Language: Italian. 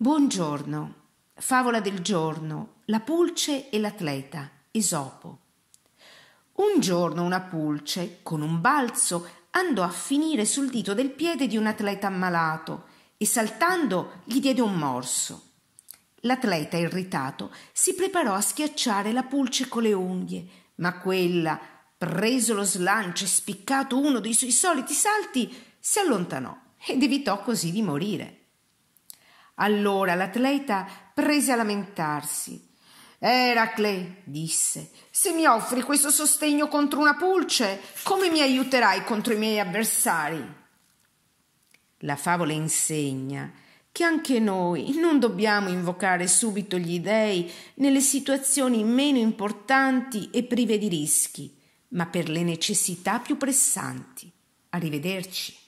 Buongiorno. Favola del giorno. La pulce e l'atleta. Esopo. Un giorno una pulce, con un balzo, andò a finire sul dito del piede di un atleta ammalato e saltando gli diede un morso. L'atleta irritato si preparò a schiacciare la pulce con le unghie, ma quella, preso lo slancio e spiccato uno dei suoi soliti salti, si allontanò ed evitò così di morire. Allora l'atleta prese a lamentarsi. Eracle, disse, se mi offri questo sostegno contro una pulce, come mi aiuterai contro i miei avversari? La favola insegna che anche noi non dobbiamo invocare subito gli dei nelle situazioni meno importanti e prive di rischi, ma per le necessità più pressanti. Arrivederci.